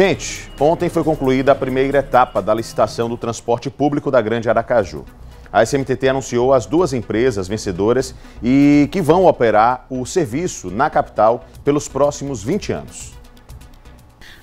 Gente, ontem foi concluída a primeira etapa da licitação do transporte público da Grande Aracaju. A SMTT anunciou as duas empresas vencedoras e que vão operar o serviço na capital pelos próximos 20 anos.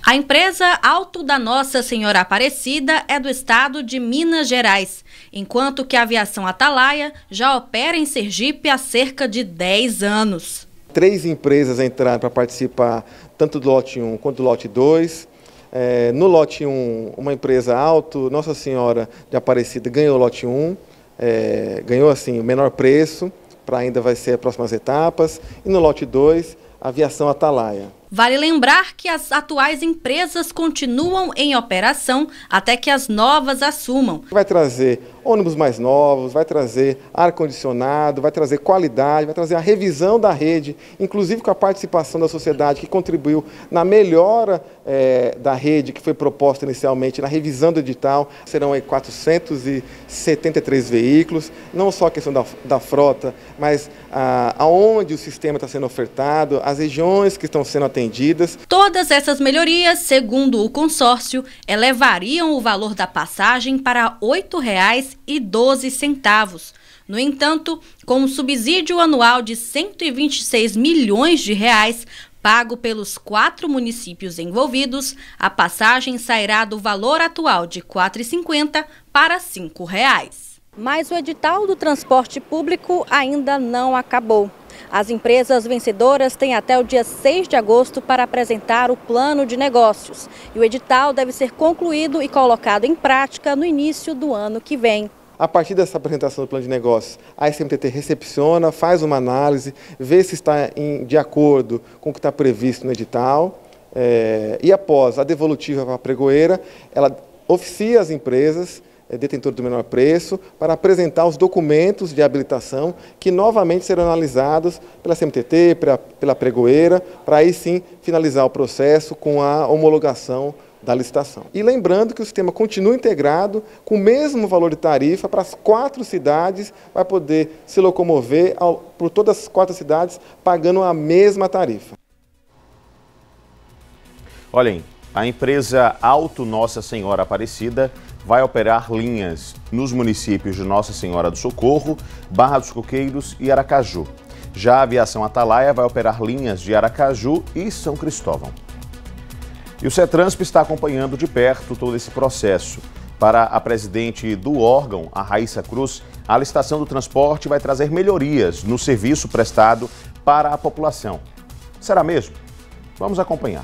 A empresa Alto da Nossa Senhora Aparecida é do estado de Minas Gerais, enquanto que a aviação Atalaia já opera em Sergipe há cerca de 10 anos. Três empresas entraram para participar tanto do lote 1 quanto do lote 2. É, no lote 1, uma empresa alto, Nossa Senhora de Aparecida ganhou o lote 1, é, ganhou assim o menor preço, para ainda vai ser as próximas etapas. E no lote 2, aviação Atalaia. Vale lembrar que as atuais empresas continuam em operação até que as novas assumam. Vai trazer ônibus mais novos, vai trazer ar-condicionado, vai trazer qualidade, vai trazer a revisão da rede, inclusive com a participação da sociedade que contribuiu na melhora é, da rede que foi proposta inicialmente, na revisão do edital. Serão aí 473 veículos, não só a questão da, da frota, mas a, aonde o sistema está sendo ofertado, as regiões que estão sendo atendidas. Todas essas melhorias, segundo o consórcio, elevariam o valor da passagem para R$ 8,00 e centavos. No entanto, com um subsídio anual de 126 milhões de reais pago pelos quatro municípios envolvidos, a passagem sairá do valor atual de R$ 4,50 para R$ 5,00. Mas o edital do transporte público ainda não acabou. As empresas vencedoras têm até o dia 6 de agosto para apresentar o plano de negócios. E o edital deve ser concluído e colocado em prática no início do ano que vem. A partir dessa apresentação do plano de negócios, a SMTT recepciona, faz uma análise, vê se está em, de acordo com o que está previsto no edital. É, e após a devolutiva para a pregoeira, ela oficia as empresas é, detentor do menor preço para apresentar os documentos de habilitação que novamente serão analisados pela CMTT, pela, pela pregoeira, para aí sim finalizar o processo com a homologação da licitação. E lembrando que o sistema continua integrado com o mesmo valor de tarifa para as quatro cidades, vai poder se locomover ao, por todas as quatro cidades pagando a mesma tarifa. Olhem, a empresa Auto Nossa Senhora Aparecida vai operar linhas nos municípios de Nossa Senhora do Socorro, Barra dos Coqueiros e Aracaju. Já a aviação Atalaia vai operar linhas de Aracaju e São Cristóvão. E o CETRANSP está acompanhando de perto todo esse processo. Para a presidente do órgão, a Raíssa Cruz, a licitação do transporte vai trazer melhorias no serviço prestado para a população. Será mesmo? Vamos acompanhar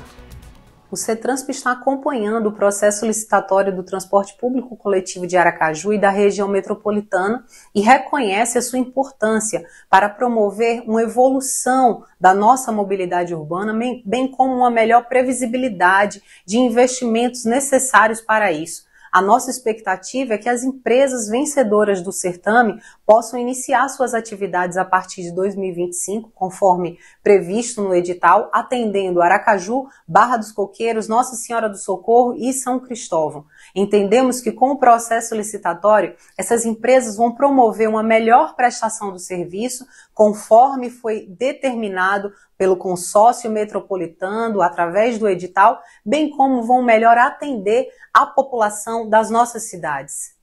o CETRANSP está acompanhando o processo licitatório do transporte público coletivo de Aracaju e da região metropolitana e reconhece a sua importância para promover uma evolução da nossa mobilidade urbana, bem como uma melhor previsibilidade de investimentos necessários para isso. A nossa expectativa é que as empresas vencedoras do certame possam iniciar suas atividades a partir de 2025, conforme previsto no edital, atendendo Aracaju, Barra dos Coqueiros, Nossa Senhora do Socorro e São Cristóvão. Entendemos que com o processo licitatório, essas empresas vão promover uma melhor prestação do serviço, conforme foi determinado pelo consórcio metropolitano, através do edital, bem como vão melhor atender a população das nossas cidades.